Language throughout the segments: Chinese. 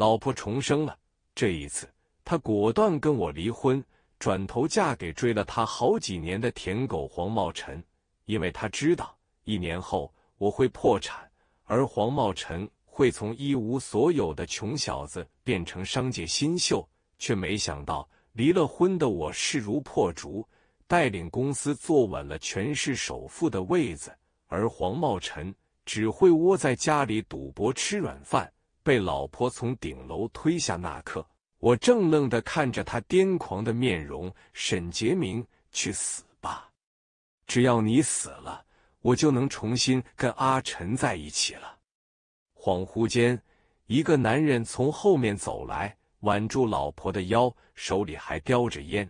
老婆重生了，这一次她果断跟我离婚，转头嫁给追了她好几年的舔狗黄茂辰。因为她知道，一年后我会破产，而黄茂辰会从一无所有的穷小子变成商界新秀。却没想到，离了婚的我势如破竹，带领公司坐稳了全市首富的位子，而黄茂辰只会窝在家里赌博吃软饭。被老婆从顶楼推下那刻，我怔愣的看着他癫狂的面容。沈杰明，去死吧！只要你死了，我就能重新跟阿晨在一起了。恍惚间，一个男人从后面走来，挽住老婆的腰，手里还叼着烟。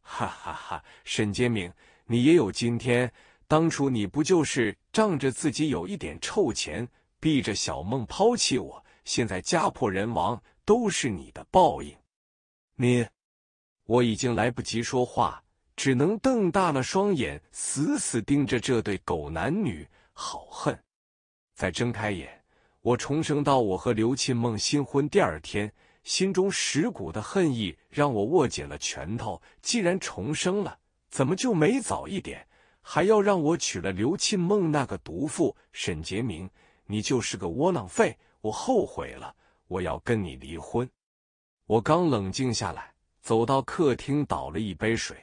哈哈哈！沈杰明，你也有今天。当初你不就是仗着自己有一点臭钱？逼着小梦抛弃我，现在家破人亡，都是你的报应！你……我已经来不及说话，只能瞪大了双眼，死死盯着这对狗男女，好恨！再睁开眼，我重生到我和刘沁梦新婚第二天，心中蚀骨的恨意让我握紧了拳头。既然重生了，怎么就没早一点？还要让我娶了刘沁梦那个毒妇沈杰明？你就是个窝囊废！我后悔了，我要跟你离婚。我刚冷静下来，走到客厅，倒了一杯水，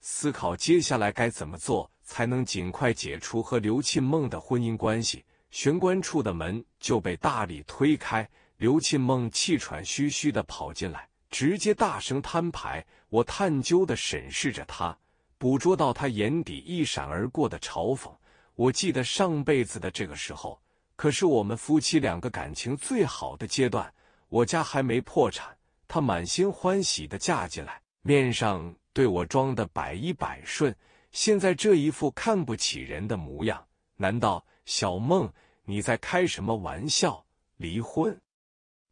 思考接下来该怎么做才能尽快解除和刘庆梦的婚姻关系。玄关处的门就被大力推开，刘庆梦气喘吁吁的跑进来，直接大声摊牌。我探究的审视着他，捕捉到他眼底一闪而过的嘲讽。我记得上辈子的这个时候，可是我们夫妻两个感情最好的阶段，我家还没破产，她满心欢喜的嫁进来，面上对我装的百依百顺。现在这一副看不起人的模样，难道小梦你在开什么玩笑？离婚？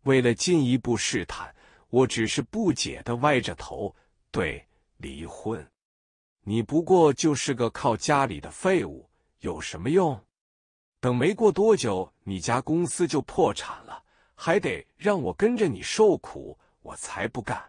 为了进一步试探，我只是不解的歪着头。对，离婚，你不过就是个靠家里的废物。有什么用？等没过多久，你家公司就破产了，还得让我跟着你受苦，我才不干！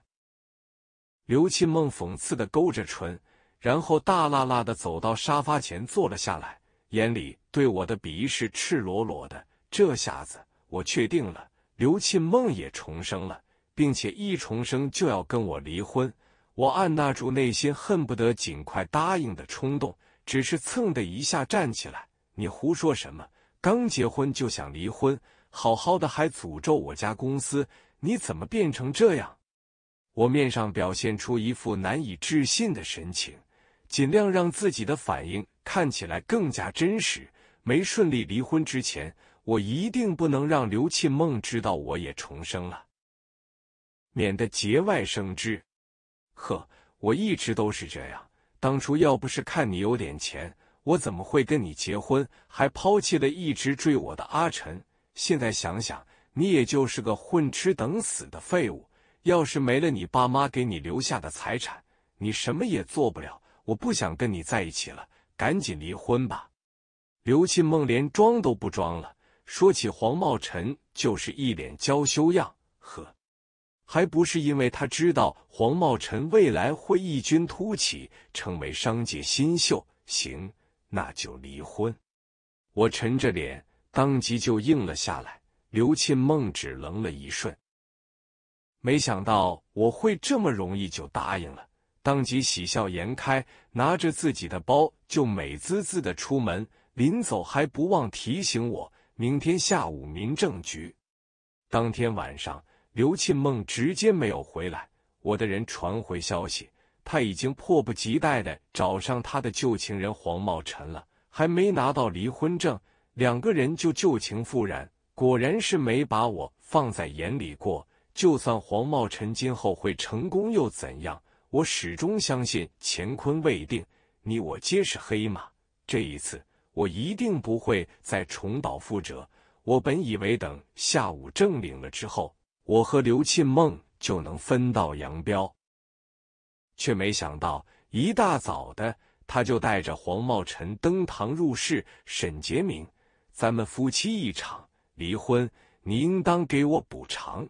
刘庆梦讽刺的勾着唇，然后大辣辣的走到沙发前坐了下来，眼里对我的鄙夷是赤裸裸的。这下子我确定了，刘庆梦也重生了，并且一重生就要跟我离婚。我按捺住内心恨不得尽快答应的冲动。只是蹭的一下站起来，你胡说什么？刚结婚就想离婚，好好的还诅咒我家公司，你怎么变成这样？我面上表现出一副难以置信的神情，尽量让自己的反应看起来更加真实。没顺利离婚之前，我一定不能让刘沁梦知道我也重生了，免得节外生枝。呵，我一直都是这样。当初要不是看你有点钱，我怎么会跟你结婚，还抛弃了一直追我的阿晨？现在想想，你也就是个混吃等死的废物。要是没了你爸妈给你留下的财产，你什么也做不了。我不想跟你在一起了，赶紧离婚吧。刘庆梦连装都不装了，说起黄茂晨就是一脸娇羞样，呵。还不是因为他知道黄茂臣未来会异军突起，成为商界新秀。行，那就离婚。我沉着脸，当即就应了下来。刘沁梦只愣了一瞬，没想到我会这么容易就答应了，当即喜笑颜开，拿着自己的包就美滋滋的出门。临走还不忘提醒我，明天下午民政局。当天晚上。刘庆梦直接没有回来，我的人传回消息，他已经迫不及待的找上他的旧情人黄茂辰了，还没拿到离婚证，两个人就旧情复燃。果然是没把我放在眼里过。就算黄茂辰今后会成功又怎样？我始终相信乾坤未定，你我皆是黑马。这一次，我一定不会再重蹈覆辙。我本以为等下午证领了之后。我和刘沁梦就能分道扬镳，却没想到一大早的他就带着黄茂臣登堂入室。沈杰明，咱们夫妻一场，离婚你应当给我补偿。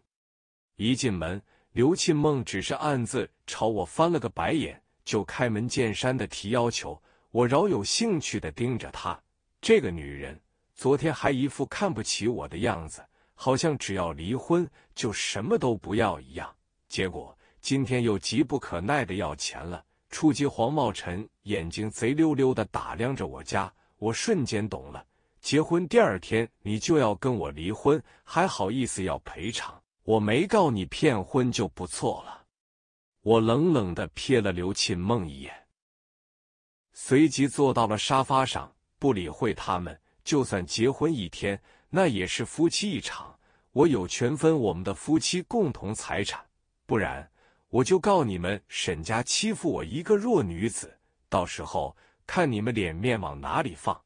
一进门，刘沁梦只是暗自朝我翻了个白眼，就开门见山的提要求。我饶有兴趣的盯着她，这个女人昨天还一副看不起我的样子。好像只要离婚就什么都不要一样，结果今天又急不可耐的要钱了。触及黄茂辰眼睛贼溜溜的打量着我家，我瞬间懂了。结婚第二天你就要跟我离婚，还好意思要赔偿？我没告你骗婚就不错了。我冷冷的瞥了刘沁梦一眼，随即坐到了沙发上，不理会他们。就算结婚一天。那也是夫妻一场，我有权分我们的夫妻共同财产，不然我就告你们沈家欺负我一个弱女子，到时候看你们脸面往哪里放！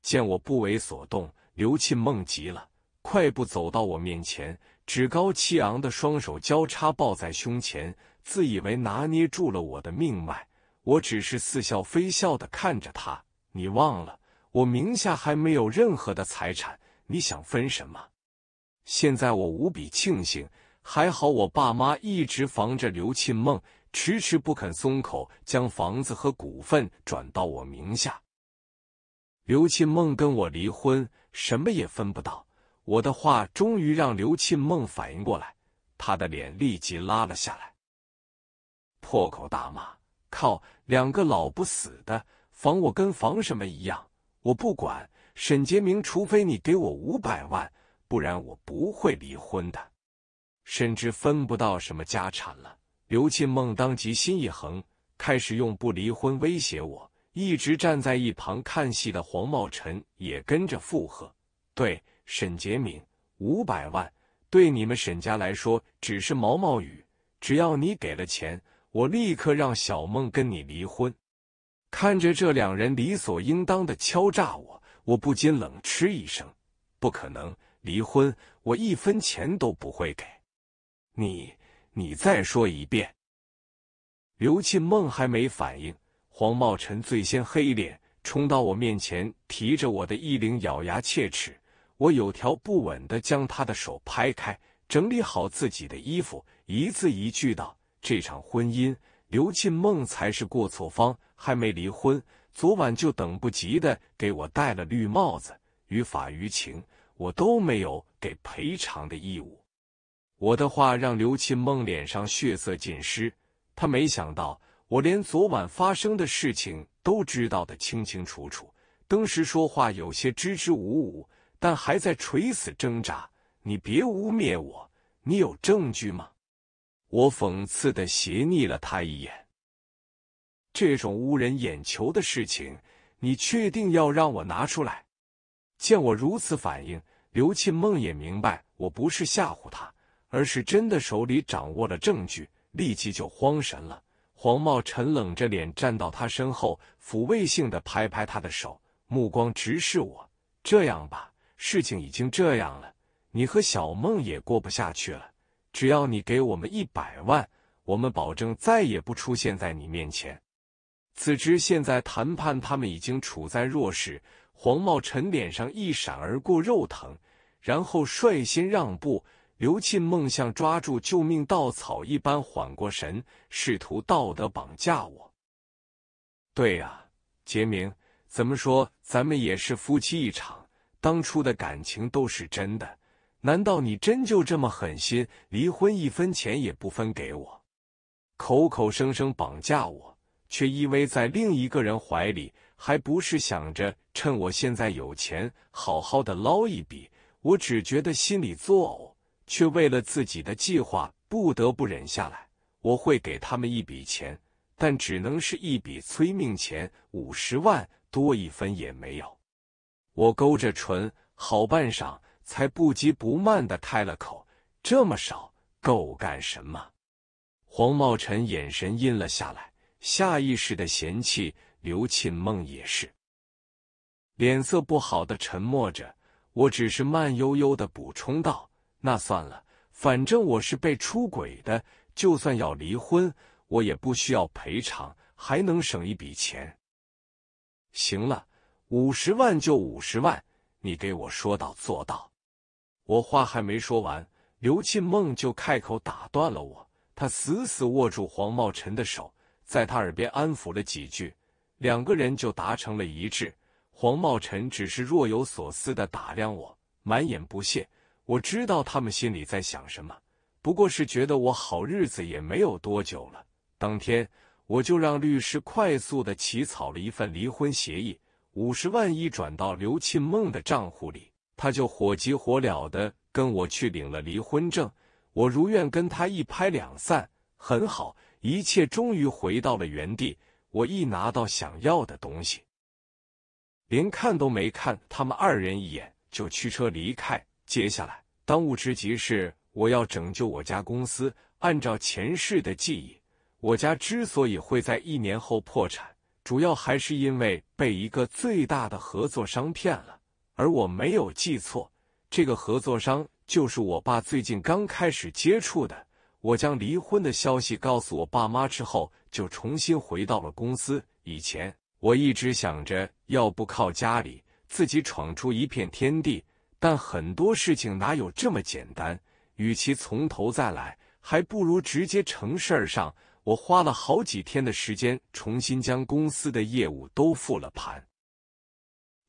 见我不为所动，刘沁梦急了，快步走到我面前，趾高气昂的双手交叉抱在胸前，自以为拿捏住了我的命脉。我只是似笑非笑的看着他，你忘了，我名下还没有任何的财产。你想分什么？现在我无比庆幸，还好我爸妈一直防着刘庆梦，迟迟不肯松口，将房子和股份转到我名下。刘庆梦跟我离婚，什么也分不到。我的话终于让刘庆梦反应过来，他的脸立即拉了下来，破口大骂：“靠！两个老不死的，防我跟防什么一样！我不管。”沈杰明，除非你给我五百万，不然我不会离婚的。甚至分不到什么家产了。刘庆梦当即心一横，开始用不离婚威胁我。一直站在一旁看戏的黄茂臣也跟着附和：“对，沈杰明，五百万对你们沈家来说只是毛毛雨。只要你给了钱，我立刻让小梦跟你离婚。”看着这两人理所应当的敲诈我。我不禁冷嗤一声：“不可能，离婚，我一分钱都不会给。”你，你再说一遍。刘庆梦还没反应，黄茂臣最先黑脸冲到我面前，提着我的衣领，咬牙切齿。我有条不紊地将他的手拍开，整理好自己的衣服，一字一句道：“这场婚姻，刘庆梦才是过错方，还没离婚。”昨晚就等不及的给我戴了绿帽子，于法于情，我都没有给赔偿的义务。我的话让刘庆梦脸上血色尽失，他没想到我连昨晚发生的事情都知道的清清楚楚。当时说话有些支支吾吾，但还在垂死挣扎。你别污蔑我，你有证据吗？我讽刺的斜睨了他一眼。这种污人眼球的事情，你确定要让我拿出来？见我如此反应，刘庆梦也明白我不是吓唬他，而是真的手里掌握了证据，立即就慌神了。黄茂陈冷着脸站到他身后，抚慰性的拍拍他的手，目光直视我：“这样吧，事情已经这样了，你和小梦也过不下去了。只要你给我们一百万，我们保证再也不出现在你面前。”此时，现在谈判，他们已经处在弱势。黄茂臣脸上一闪而过肉疼，然后率先让步。刘庆梦像抓住救命稻草一般缓过神，试图道德绑架我。对啊，杰明，怎么说，咱们也是夫妻一场，当初的感情都是真的。难道你真就这么狠心，离婚一分钱也不分给我，口口声声绑架我？却依偎在另一个人怀里，还不是想着趁我现在有钱，好好的捞一笔。我只觉得心里作呕，却为了自己的计划不得不忍下来。我会给他们一笔钱，但只能是一笔催命钱，五十万，多一分也没有。我勾着唇，好半晌才不急不慢的开了口：“这么少，够干什么？”黄茂臣眼神阴了下来。下意识的嫌弃，刘庆梦也是脸色不好，的沉默着。我只是慢悠悠的补充道：“那算了，反正我是被出轨的，就算要离婚，我也不需要赔偿，还能省一笔钱。”行了，五十万就五十万，你给我说到做到。我话还没说完，刘庆梦就开口打断了我，他死死握住黄茂臣的手。在他耳边安抚了几句，两个人就达成了一致。黄茂晨只是若有所思地打量我，满眼不屑。我知道他们心里在想什么，不过是觉得我好日子也没有多久了。当天我就让律师快速地起草了一份离婚协议，五十万一转到刘庆梦的账户里，他就火急火燎地跟我去领了离婚证。我如愿跟他一拍两散，很好。一切终于回到了原地，我一拿到想要的东西，连看都没看他们二人一眼，就驱车离开。接下来，当务之急是我要拯救我家公司。按照前世的记忆，我家之所以会在一年后破产，主要还是因为被一个最大的合作商骗了。而我没有记错，这个合作商就是我爸最近刚开始接触的。我将离婚的消息告诉我爸妈之后，就重新回到了公司。以前我一直想着要不靠家里，自己闯出一片天地，但很多事情哪有这么简单？与其从头再来，还不如直接成事儿上。我花了好几天的时间，重新将公司的业务都复了盘，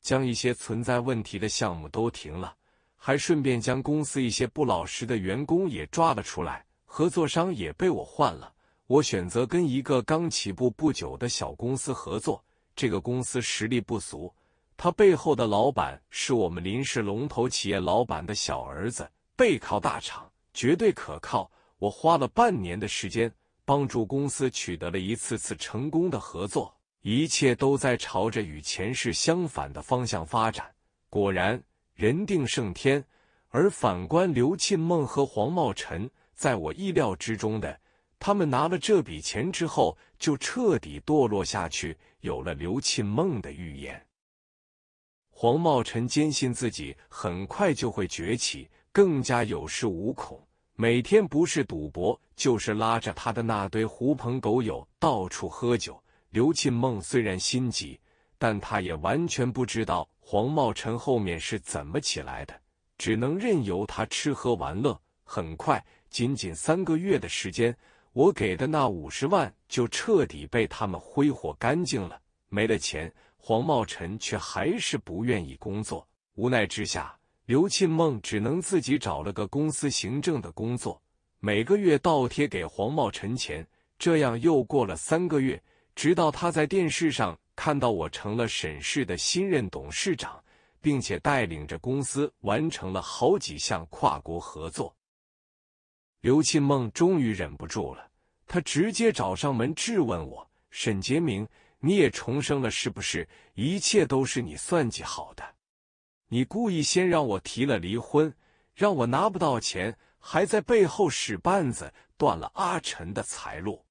将一些存在问题的项目都停了，还顺便将公司一些不老实的员工也抓了出来。合作商也被我换了，我选择跟一个刚起步不久的小公司合作。这个公司实力不俗，他背后的老板是我们林氏龙头企业老板的小儿子，背靠大厂，绝对可靠。我花了半年的时间，帮助公司取得了一次次成功的合作，一切都在朝着与前世相反的方向发展。果然，人定胜天。而反观刘庆梦和黄茂辰。在我意料之中的，他们拿了这笔钱之后，就彻底堕落下去，有了刘庆梦的预言。黄茂臣坚信自己很快就会崛起，更加有恃无恐，每天不是赌博，就是拉着他的那堆狐朋狗友到处喝酒。刘庆梦虽然心急，但他也完全不知道黄茂臣后面是怎么起来的，只能任由他吃喝玩乐。很快。仅仅三个月的时间，我给的那五十万就彻底被他们挥霍干净了。没了钱，黄茂臣却还是不愿意工作。无奈之下，刘庆梦只能自己找了个公司行政的工作，每个月倒贴给黄茂臣钱。这样又过了三个月，直到他在电视上看到我成了沈氏的新任董事长，并且带领着公司完成了好几项跨国合作。刘庆梦终于忍不住了，他直接找上门质问我：“沈杰明，你也重生了是不是？一切都是你算计好的，你故意先让我提了离婚，让我拿不到钱，还在背后使绊子，断了阿晨的财路。”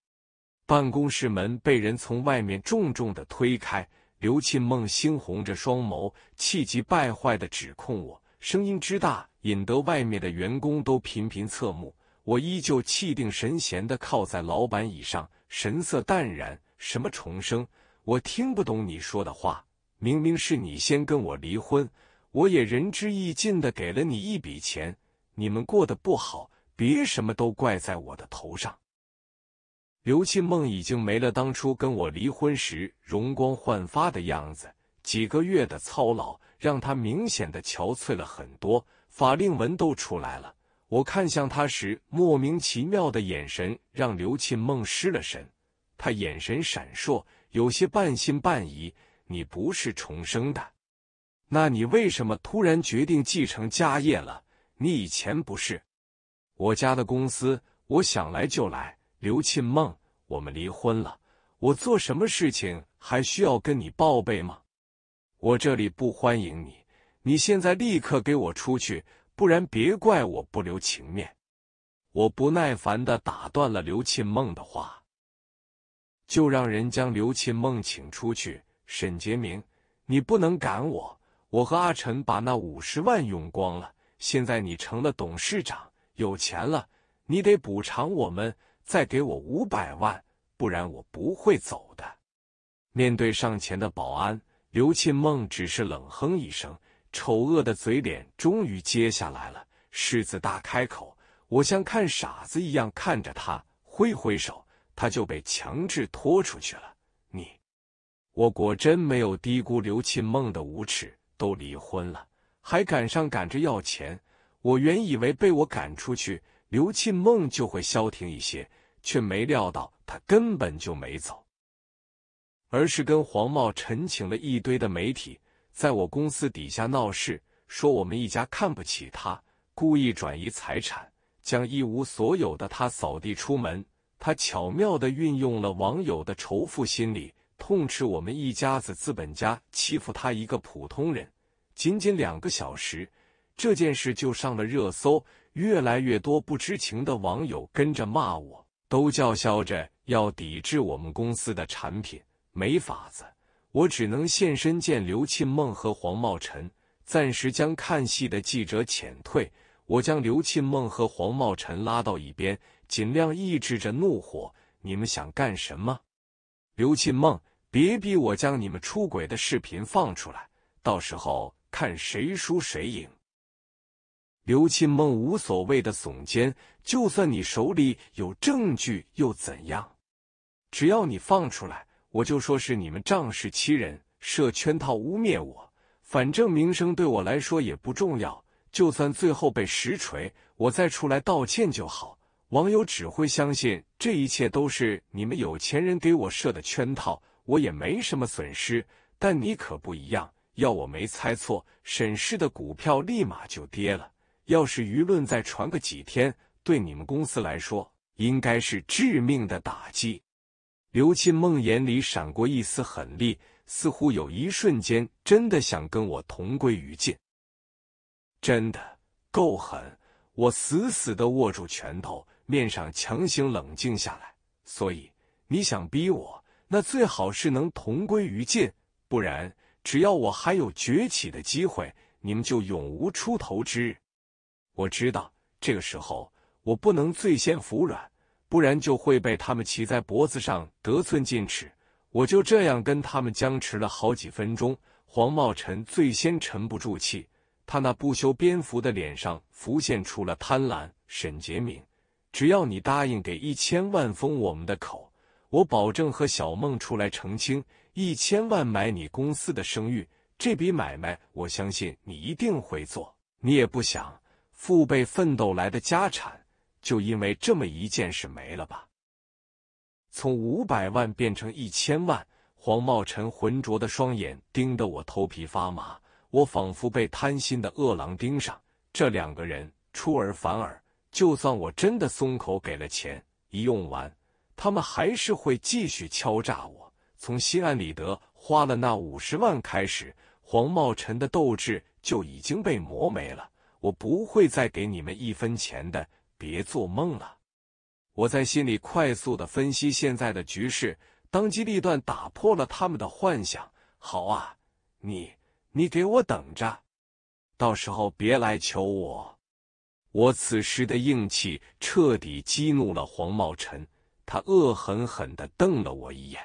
办公室门被人从外面重重的推开，刘庆梦猩红着双眸，气急败坏的指控我，声音之大，引得外面的员工都频频侧目。我依旧气定神闲地靠在老板椅上，神色淡然。什么重生？我听不懂你说的话。明明是你先跟我离婚，我也仁至义尽的给了你一笔钱。你们过得不好，别什么都怪在我的头上。刘庆梦已经没了当初跟我离婚时容光焕发的样子，几个月的操劳让她明显的憔悴了很多，法令纹都出来了。我看向他时，莫名其妙的眼神让刘庆梦失了神。他眼神闪烁，有些半信半疑：“你不是重生的？那你为什么突然决定继承家业了？你以前不是我家的公司，我想来就来。”刘庆梦，我们离婚了，我做什么事情还需要跟你报备吗？我这里不欢迎你，你现在立刻给我出去！不然别怪我不留情面！我不耐烦的打断了刘庆梦的话，就让人将刘庆梦请出去。沈杰明，你不能赶我！我和阿晨把那五十万用光了，现在你成了董事长，有钱了，你得补偿我们，再给我五百万，不然我不会走的。面对上前的保安，刘庆梦只是冷哼一声。丑恶的嘴脸终于接下来了，狮子大开口。我像看傻子一样看着他，挥挥手，他就被强制拖出去了。你，我果真没有低估刘庆梦的无耻，都离婚了还赶上赶着要钱。我原以为被我赶出去，刘庆梦就会消停一些，却没料到他根本就没走，而是跟黄茂陈请了一堆的媒体。在我公司底下闹事，说我们一家看不起他，故意转移财产，将一无所有的他扫地出门。他巧妙的运用了网友的仇富心理，痛斥我们一家子资本家欺负他一个普通人。仅仅两个小时，这件事就上了热搜，越来越多不知情的网友跟着骂我，都叫嚣着要抵制我们公司的产品，没法子。我只能现身见刘沁梦和黄茂辰，暂时将看戏的记者遣退。我将刘沁梦和黄茂辰拉到一边，尽量抑制着怒火。你们想干什么？刘沁梦，别逼我将你们出轨的视频放出来，到时候看谁输谁赢。刘沁梦无所谓的耸肩，就算你手里有证据又怎样？只要你放出来。我就说是你们仗势欺人，设圈套污蔑我。反正名声对我来说也不重要，就算最后被实锤，我再出来道歉就好。网友只会相信这一切都是你们有钱人给我设的圈套，我也没什么损失。但你可不一样，要我没猜错，沈氏的股票立马就跌了。要是舆论再传个几天，对你们公司来说应该是致命的打击。刘庆梦眼里闪过一丝狠厉，似乎有一瞬间真的想跟我同归于尽。真的够狠！我死死的握住拳头，面上强行冷静下来。所以你想逼我，那最好是能同归于尽，不然只要我还有崛起的机会，你们就永无出头之日。我知道这个时候我不能最先服软。不然就会被他们骑在脖子上得寸进尺。我就这样跟他们僵持了好几分钟。黄茂臣最先沉不住气，他那不修边幅的脸上浮现出了贪婪。沈杰明，只要你答应给一千万封我们的口，我保证和小梦出来澄清。一千万买你公司的声誉，这笔买卖我相信你一定会做。你也不想父辈奋斗来的家产。就因为这么一件事没了吧？从五百万变成一千万，黄茂辰浑浊的双眼盯得我头皮发麻，我仿佛被贪心的恶狼盯上。这两个人出尔反尔，就算我真的松口给了钱，一用完，他们还是会继续敲诈我。从心安理得花了那五十万开始，黄茂辰的斗志就已经被磨没了。我不会再给你们一分钱的。别做梦了！我在心里快速的分析现在的局势，当机立断打破了他们的幻想。好啊，你你给我等着，到时候别来求我！我此时的硬气彻底激怒了黄茂臣，他恶狠狠的瞪了我一眼，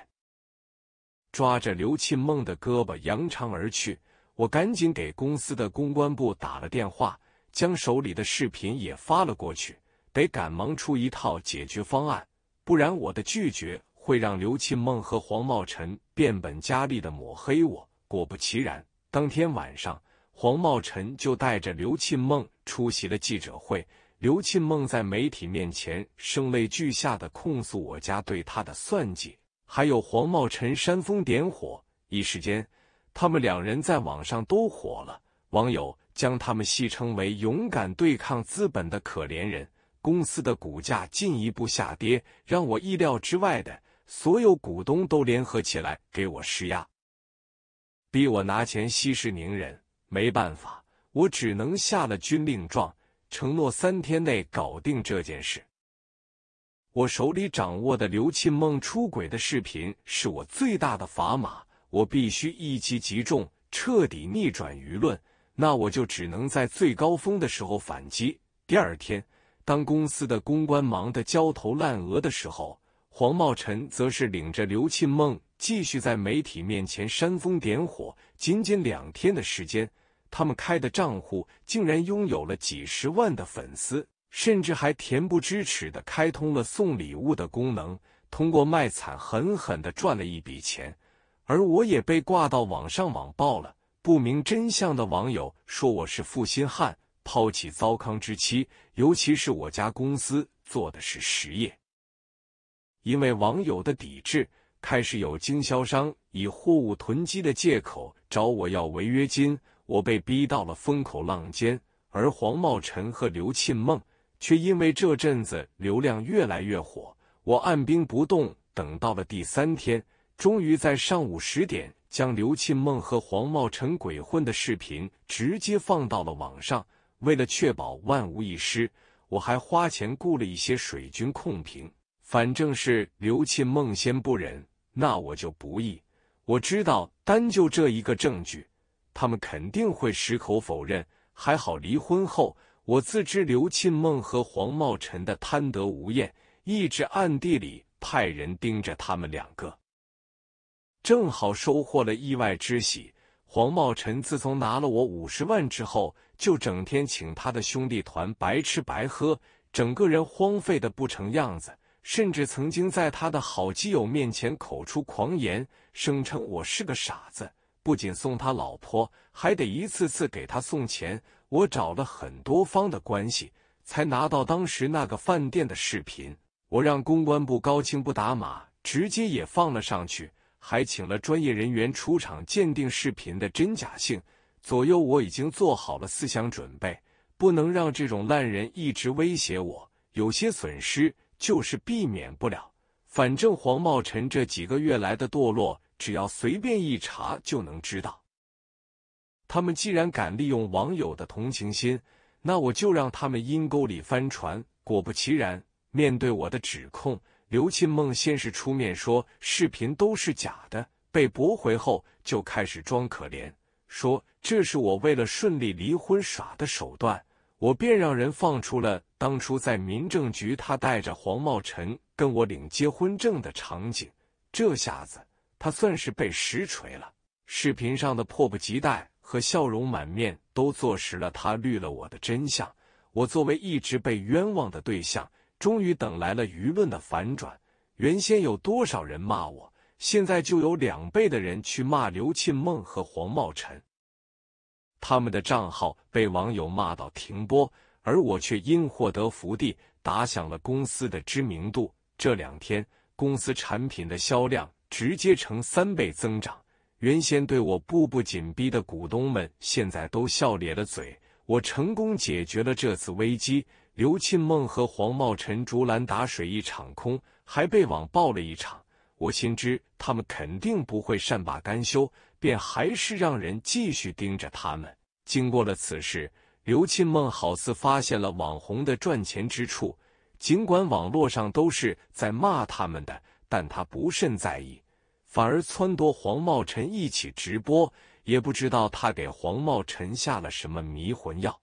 抓着刘庆梦的胳膊扬长而去。我赶紧给公司的公关部打了电话，将手里的视频也发了过去。得赶忙出一套解决方案，不然我的拒绝会让刘庆梦和黄茂臣变本加厉的抹黑我。果不其然，当天晚上，黄茂臣就带着刘庆梦出席了记者会。刘庆梦在媒体面前声泪俱下的控诉我家对他的算计，还有黄茂臣煽风点火。一时间，他们两人在网上都火了，网友将他们戏称为“勇敢对抗资本的可怜人”。公司的股价进一步下跌，让我意料之外的，所有股东都联合起来给我施压，逼我拿钱息事宁人。没办法，我只能下了军令状，承诺三天内搞定这件事。我手里掌握的刘庆梦出轨的视频是我最大的砝码，我必须一击即中，彻底逆转舆论。那我就只能在最高峰的时候反击。第二天。当公司的公关忙得焦头烂额的时候，黄茂臣则是领着刘庆梦继续在媒体面前煽风点火。仅仅两天的时间，他们开的账户竟然拥有了几十万的粉丝，甚至还恬不知耻的开通了送礼物的功能，通过卖惨狠狠的赚了一笔钱。而我也被挂到网上网爆了，不明真相的网友说我是负心汉。抛弃糟糠之妻，尤其是我家公司做的是实业。因为网友的抵制，开始有经销商以货物囤积的借口找我要违约金，我被逼到了风口浪尖。而黄茂辰和刘沁梦却因为这阵子流量越来越火，我按兵不动，等到了第三天，终于在上午十点将刘沁梦和黄茂辰鬼混的视频直接放到了网上。为了确保万无一失，我还花钱雇了一些水军控评。反正是刘庆梦先不忍，那我就不义。我知道单就这一个证据，他们肯定会矢口否认。还好离婚后，我自知刘庆梦和黄茂臣的贪得无厌，一直暗地里派人盯着他们两个，正好收获了意外之喜。黄茂臣自从拿了我五十万之后，就整天请他的兄弟团白吃白喝，整个人荒废的不成样子。甚至曾经在他的好基友面前口出狂言，声称我是个傻子，不仅送他老婆，还得一次次给他送钱。我找了很多方的关系，才拿到当时那个饭店的视频。我让公关部高清不打码，直接也放了上去。还请了专业人员出场鉴定视频的真假性。左右，我已经做好了思想准备，不能让这种烂人一直威胁我。有些损失就是避免不了。反正黄茂臣这几个月来的堕落，只要随便一查就能知道。他们既然敢利用网友的同情心，那我就让他们阴沟里翻船。果不其然，面对我的指控。刘庆梦先是出面说视频都是假的，被驳回后就开始装可怜，说这是我为了顺利离婚耍的手段。我便让人放出了当初在民政局他带着黄茂辰跟我领结婚证的场景。这下子他算是被实锤了，视频上的迫不及待和笑容满面都坐实了他绿了我的真相。我作为一直被冤枉的对象。终于等来了舆论的反转。原先有多少人骂我，现在就有两倍的人去骂刘庆梦和黄茂辰。他们的账号被网友骂到停播，而我却因祸得福地打响了公司的知名度。这两天，公司产品的销量直接成三倍增长。原先对我步步紧逼的股东们，现在都笑咧了嘴。我成功解决了这次危机。刘沁梦和黄茂辰竹篮打水一场空，还被网爆了一场。我心知他们肯定不会善罢甘休，便还是让人继续盯着他们。经过了此事，刘沁梦好似发现了网红的赚钱之处，尽管网络上都是在骂他们的，但他不甚在意，反而撺掇黄茂辰一起直播。也不知道他给黄茂辰下了什么迷魂药。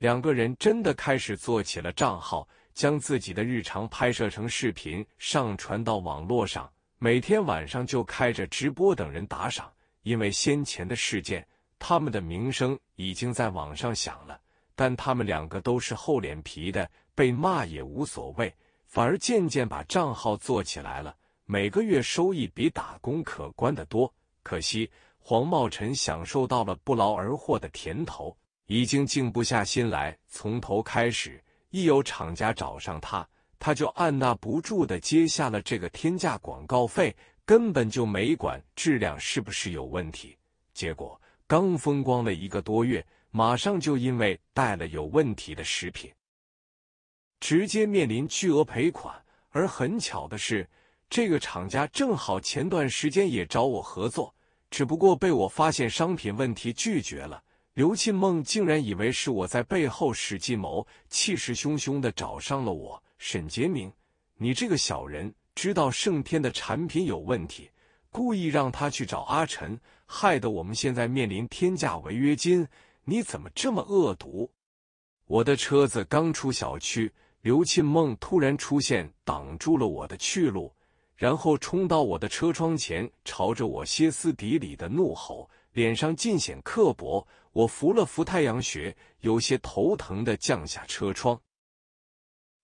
两个人真的开始做起了账号，将自己的日常拍摄成视频上传到网络上，每天晚上就开着直播等人打赏。因为先前的事件，他们的名声已经在网上响了，但他们两个都是厚脸皮的，被骂也无所谓，反而渐渐把账号做起来了，每个月收益比打工可观的多。可惜黄茂臣享受到了不劳而获的甜头。已经静不下心来，从头开始。一有厂家找上他，他就按捺不住的接下了这个天价广告费，根本就没管质量是不是有问题。结果刚风光了一个多月，马上就因为带了有问题的食品，直接面临巨额赔款。而很巧的是，这个厂家正好前段时间也找我合作，只不过被我发现商品问题拒绝了。刘庆梦竟然以为是我在背后使计谋，气势汹汹地找上了我。沈杰明，你这个小人，知道盛天的产品有问题，故意让他去找阿晨，害得我们现在面临天价违约金。你怎么这么恶毒？我的车子刚出小区，刘庆梦突然出现，挡住了我的去路，然后冲到我的车窗前，朝着我歇斯底里的怒吼，脸上尽显刻薄。我扶了扶太阳穴，有些头疼的降下车窗，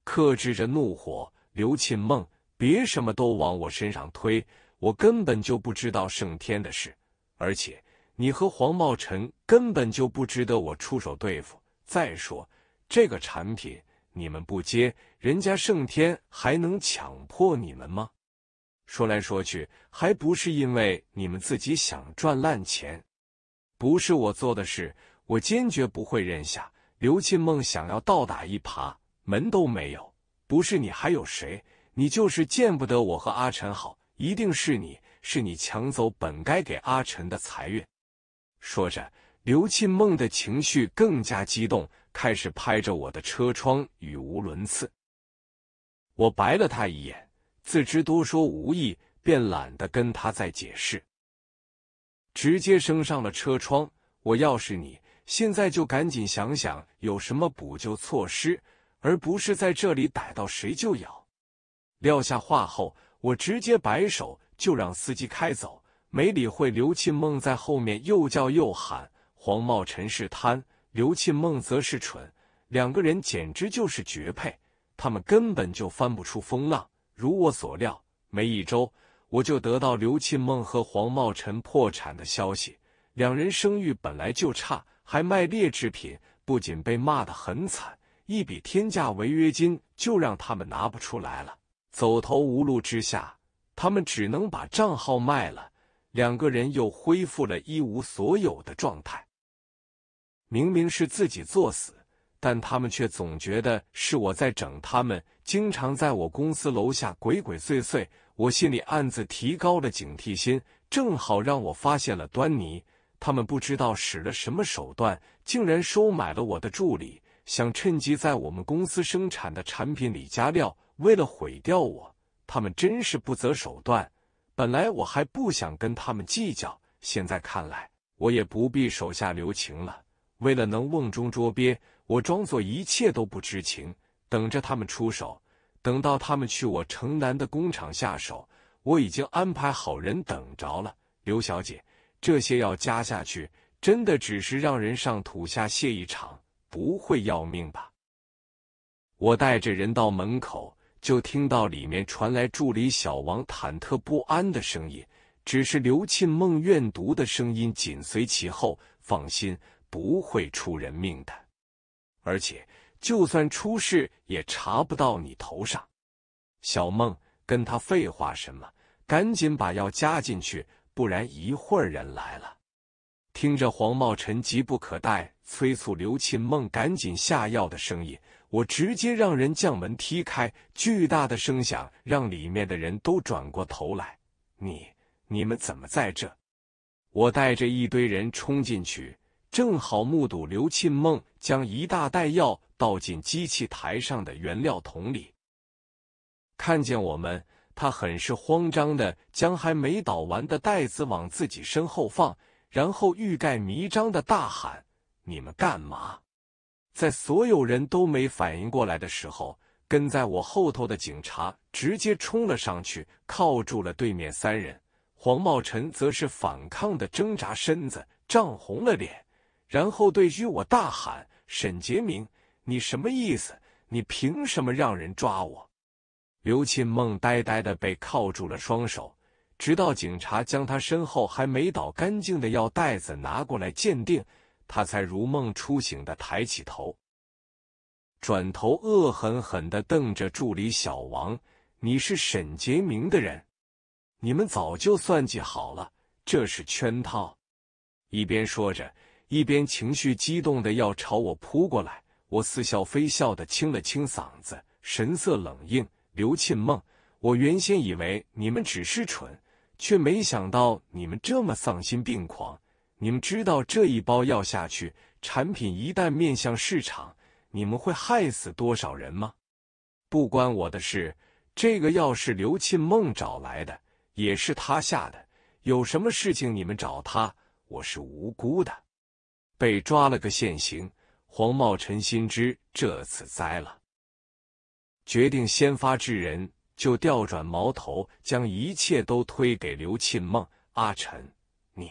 克制着怒火：“刘庆梦，别什么都往我身上推，我根本就不知道圣天的事，而且你和黄茂臣根本就不值得我出手对付。再说这个产品你们不接，人家圣天还能强迫你们吗？说来说去，还不是因为你们自己想赚烂钱。”不是我做的事，我坚决不会认下。刘庆梦想要倒打一耙，门都没有。不是你还有谁？你就是见不得我和阿晨好，一定是你，是你抢走本该给阿晨的财运。说着，刘庆梦的情绪更加激动，开始拍着我的车窗，语无伦次。我白了他一眼，自知多说无益，便懒得跟他再解释。直接升上了车窗。我要是你，现在就赶紧想想有什么补救措施，而不是在这里逮到谁就咬。撂下话后，我直接摆手就让司机开走，没理会刘庆梦在后面又叫又喊。黄茂臣是贪，刘庆梦则是蠢，两个人简直就是绝配。他们根本就翻不出风浪。如我所料，没一周。我就得到刘庆梦和黄茂臣破产的消息，两人生誉本来就差，还卖劣质品，不仅被骂得很惨，一笔天价违约金就让他们拿不出来了。走投无路之下，他们只能把账号卖了，两个人又恢复了一无所有的状态。明明是自己作死，但他们却总觉得是我在整他们，经常在我公司楼下鬼鬼祟祟。我心里暗自提高了警惕心，正好让我发现了端倪。他们不知道使了什么手段，竟然收买了我的助理，想趁机在我们公司生产的产品里加料。为了毁掉我，他们真是不择手段。本来我还不想跟他们计较，现在看来，我也不必手下留情了。为了能瓮中捉鳖，我装作一切都不知情，等着他们出手。等到他们去我城南的工厂下手，我已经安排好人等着了。刘小姐，这些药加下去，真的只是让人上吐下泻一场，不会要命吧？我带着人到门口，就听到里面传来助理小王忐忑不安的声音，只是刘沁梦怨毒的声音紧随其后。放心，不会出人命的，而且。就算出事也查不到你头上，小梦，跟他废话什么？赶紧把药加进去，不然一会儿人来了。听着黄茂臣急不可待催促刘庆梦赶紧下药的声音，我直接让人将门踢开，巨大的声响让里面的人都转过头来。你、你们怎么在这？我带着一堆人冲进去。正好目睹刘庆梦将一大袋药倒进机器台上的原料桶里，看见我们，他很是慌张的将还没倒完的袋子往自己身后放，然后欲盖弥彰的大喊：“你们干嘛？”在所有人都没反应过来的时候，跟在我后头的警察直接冲了上去，靠住了对面三人。黄茂臣则是反抗的挣扎，身子涨红了脸。然后对于我大喊：“沈杰明，你什么意思？你凭什么让人抓我？”刘庆梦呆呆的被铐住了双手，直到警察将他身后还没倒干净的药袋子拿过来鉴定，他才如梦初醒的抬起头，转头恶狠狠的瞪着助理小王：“你是沈杰明的人？你们早就算计好了，这是圈套！”一边说着。一边情绪激动的要朝我扑过来，我似笑非笑的清了清嗓子，神色冷硬。刘庆梦，我原先以为你们只是蠢，却没想到你们这么丧心病狂。你们知道这一包药下去，产品一旦面向市场，你们会害死多少人吗？不关我的事，这个药是刘庆梦找来的，也是他下的。有什么事情你们找他，我是无辜的。被抓了个现行，黄茂臣心知这次栽了，决定先发制人，就调转矛头，将一切都推给刘庆梦。阿晨，你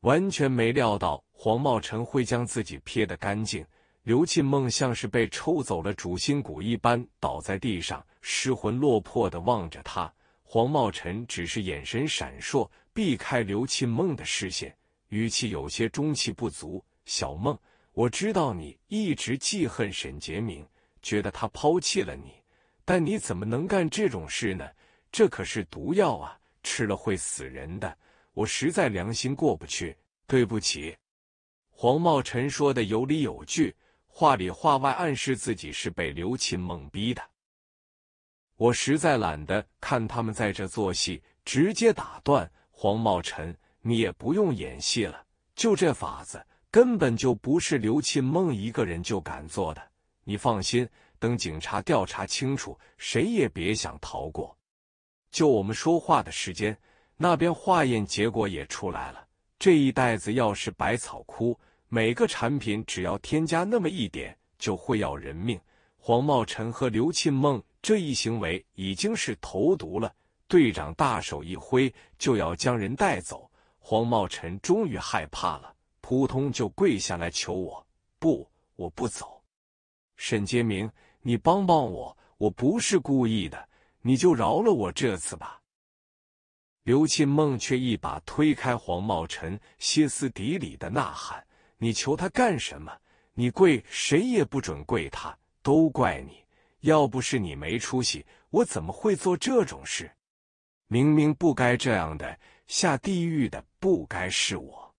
完全没料到黄茂臣会将自己撇得干净。刘庆梦像是被抽走了主心骨一般，倒在地上，失魂落魄的望着他。黄茂臣只是眼神闪烁，避开刘庆梦的视线。语气有些中气不足。小梦，我知道你一直记恨沈杰明，觉得他抛弃了你，但你怎么能干这种事呢？这可是毒药啊，吃了会死人的。我实在良心过不去，对不起。黄茂臣说的有理有据，话里话外暗示自己是被刘琴蒙逼的。我实在懒得看他们在这做戏，直接打断黄茂臣。你也不用演戏了，就这法子根本就不是刘庆梦一个人就敢做的。你放心，等警察调查清楚，谁也别想逃过。就我们说话的时间，那边化验结果也出来了。这一袋子药是百草枯，每个产品只要添加那么一点就会要人命。黄茂臣和刘庆梦这一行为已经是投毒了。队长大手一挥，就要将人带走。黄茂臣终于害怕了，扑通就跪下来求我：“不，我不走，沈杰明，你帮帮我，我不是故意的，你就饶了我这次吧。”刘庆梦却一把推开黄茂臣，歇斯底里的呐喊：“你求他干什么？你跪，谁也不准跪他！都怪你，要不是你没出息，我怎么会做这种事？明明不该这样的。”下地狱的不该是我。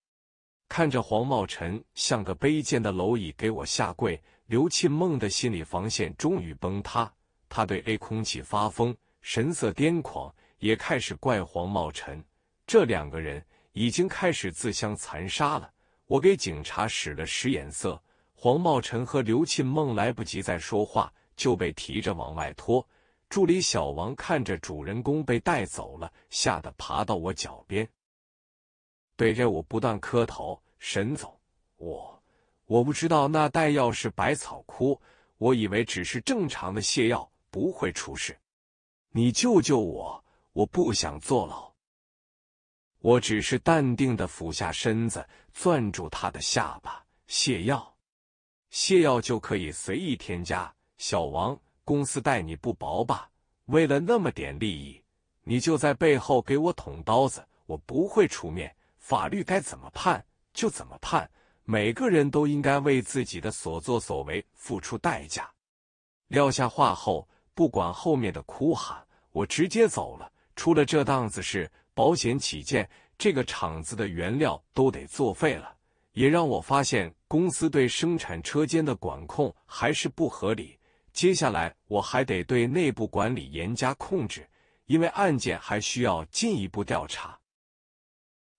看着黄茂臣像个卑贱的蝼蚁给我下跪，刘庆梦的心理防线终于崩塌，他对 A 空气发疯，神色癫狂，也开始怪黄茂臣。这两个人已经开始自相残杀了。我给警察使了使眼色，黄茂臣和刘庆梦来不及再说话，就被提着往外拖。助理小王看着主人公被带走了，吓得爬到我脚边，对着我不断磕头：“沈总，我我不知道那袋药是百草枯，我以为只是正常的泻药，不会出事。你救救我，我不想坐牢。”我只是淡定的俯下身子，攥住他的下巴：“泻药，泻药就可以随意添加。”小王。公司待你不薄吧？为了那么点利益，你就在背后给我捅刀子，我不会出面。法律该怎么判就怎么判，每个人都应该为自己的所作所为付出代价。撂下话后，不管后面的哭喊，我直接走了。出了这档子事，保险起见，这个厂子的原料都得作废了。也让我发现，公司对生产车间的管控还是不合理。接下来我还得对内部管理严加控制，因为案件还需要进一步调查。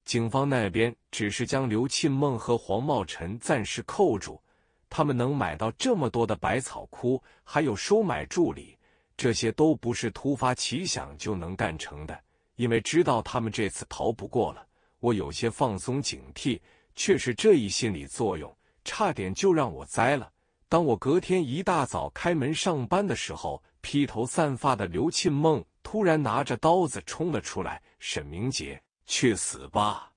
警方那边只是将刘庆梦和黄茂臣暂时扣住，他们能买到这么多的百草枯，还有收买助理，这些都不是突发奇想就能干成的。因为知道他们这次逃不过了，我有些放松警惕，却是这一心理作用，差点就让我栽了。当我隔天一大早开门上班的时候，披头散发的刘庆梦突然拿着刀子冲了出来。“沈明杰，去死吧！”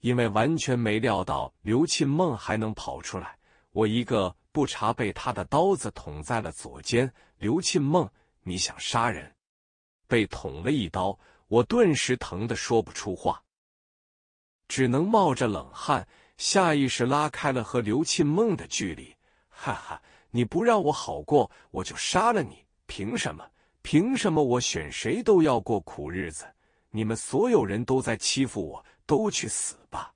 因为完全没料到刘庆梦还能跑出来，我一个不查被他的刀子捅在了左肩。刘庆梦，你想杀人？被捅了一刀，我顿时疼得说不出话，只能冒着冷汗，下意识拉开了和刘庆梦的距离。哈哈！你不让我好过，我就杀了你！凭什么？凭什么我选谁都要过苦日子？你们所有人都在欺负我，都去死吧！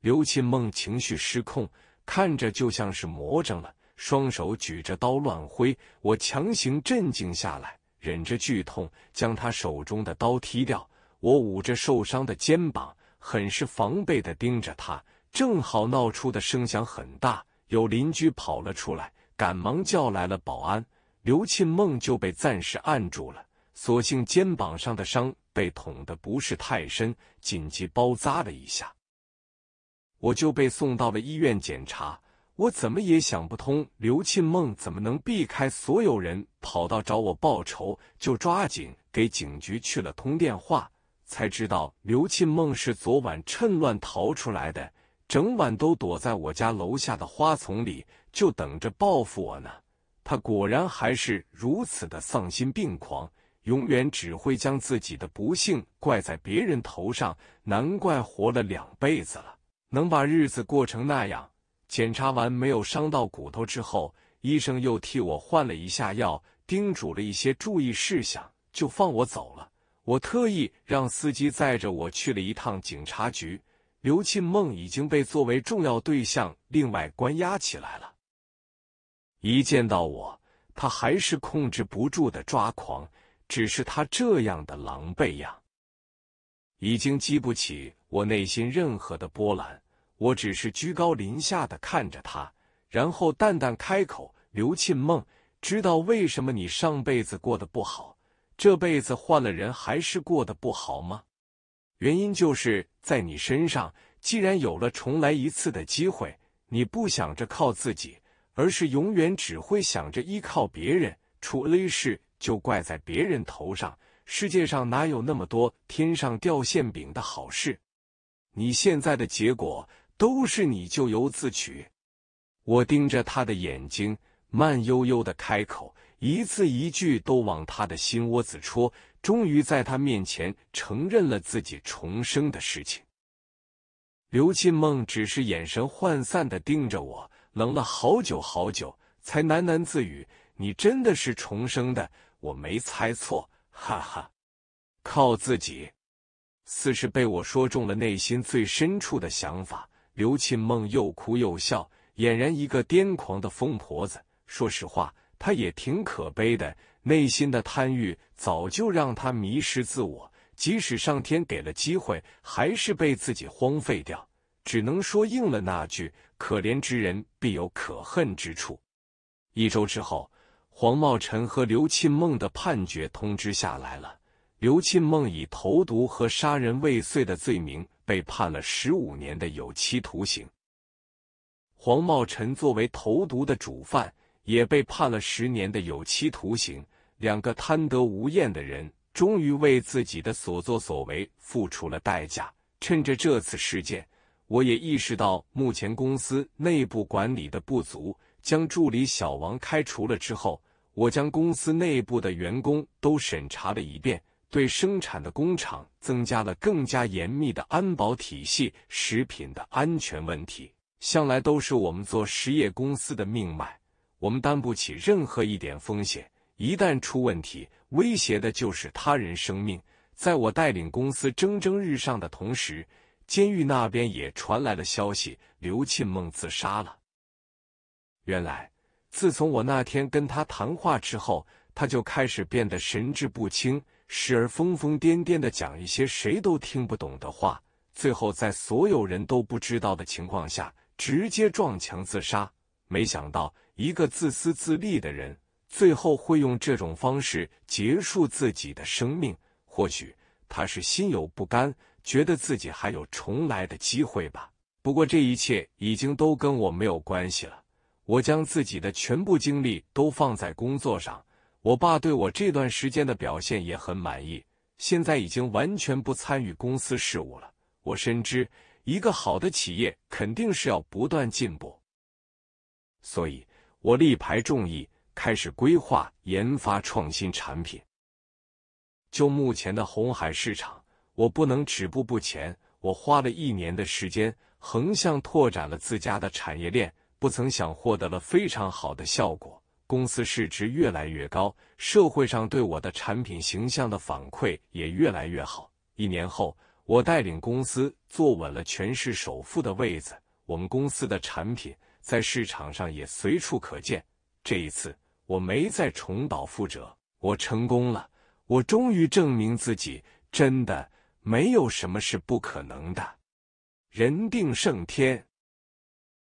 刘庆梦情绪失控，看着就像是魔怔了，双手举着刀乱挥。我强行镇静下来，忍着剧痛将他手中的刀踢掉。我捂着受伤的肩膀，很是防备的盯着他。正好闹出的声响很大。有邻居跑了出来，赶忙叫来了保安，刘庆梦就被暂时按住了。所幸肩膀上的伤被捅的不是太深，紧急包扎了一下，我就被送到了医院检查。我怎么也想不通，刘庆梦怎么能避开所有人跑到找我报仇？就抓紧给警局去了通电话，才知道刘庆梦是昨晚趁乱逃出来的。整晚都躲在我家楼下的花丛里，就等着报复我呢。他果然还是如此的丧心病狂，永远只会将自己的不幸怪在别人头上。难怪活了两辈子了，能把日子过成那样。检查完没有伤到骨头之后，医生又替我换了一下药，叮嘱了一些注意事项，就放我走了。我特意让司机载着我去了一趟警察局。刘庆梦已经被作为重要对象，另外关押起来了。一见到我，他还是控制不住的抓狂。只是他这样的狼狈样，已经激不起我内心任何的波澜。我只是居高临下的看着他，然后淡淡开口：“刘庆梦，知道为什么你上辈子过得不好，这辈子换了人还是过得不好吗？”原因就是在你身上，既然有了重来一次的机会，你不想着靠自己，而是永远只会想着依靠别人，出 A 事就怪在别人头上。世界上哪有那么多天上掉馅饼的好事？你现在的结果都是你咎由自取。我盯着他的眼睛，慢悠悠的开口，一字一句都往他的心窝子戳。终于在他面前承认了自己重生的事情。刘庆梦只是眼神涣散的盯着我，冷了好久好久，才喃喃自语：“你真的是重生的，我没猜错，哈哈，靠自己。”似是被我说中了内心最深处的想法，刘庆梦又哭又笑，俨然一个癫狂的疯婆子。说实话，她也挺可悲的。内心的贪欲早就让他迷失自我，即使上天给了机会，还是被自己荒废掉。只能说应了那句“可怜之人必有可恨之处”。一周之后，黄茂臣和刘庆梦的判决通知下来了。刘庆梦以投毒和杀人未遂的罪名，被判了十五年的有期徒刑。黄茂臣作为投毒的主犯，也被判了十年的有期徒刑。两个贪得无厌的人终于为自己的所作所为付出了代价。趁着这次事件，我也意识到目前公司内部管理的不足。将助理小王开除了之后，我将公司内部的员工都审查了一遍，对生产的工厂增加了更加严密的安保体系。食品的安全问题向来都是我们做实业公司的命脉，我们担不起任何一点风险。一旦出问题，威胁的就是他人生命。在我带领公司蒸蒸日上的同时，监狱那边也传来了消息：刘庆梦自杀了。原来，自从我那天跟他谈话之后，他就开始变得神志不清，时而疯疯癫癫的讲一些谁都听不懂的话，最后在所有人都不知道的情况下，直接撞墙自杀。没想到，一个自私自利的人。最后会用这种方式结束自己的生命，或许他是心有不甘，觉得自己还有重来的机会吧。不过这一切已经都跟我没有关系了。我将自己的全部精力都放在工作上，我爸对我这段时间的表现也很满意。现在已经完全不参与公司事务了。我深知一个好的企业肯定是要不断进步，所以我力排众议。开始规划研发创新产品。就目前的红海市场，我不能止步不前。我花了一年的时间，横向拓展了自家的产业链，不曾想获得了非常好的效果。公司市值越来越高，社会上对我的产品形象的反馈也越来越好。一年后，我带领公司坐稳了全市首富的位子。我们公司的产品在市场上也随处可见。这一次。我没再重蹈覆辙，我成功了，我终于证明自己，真的没有什么是不可能的，人定胜天。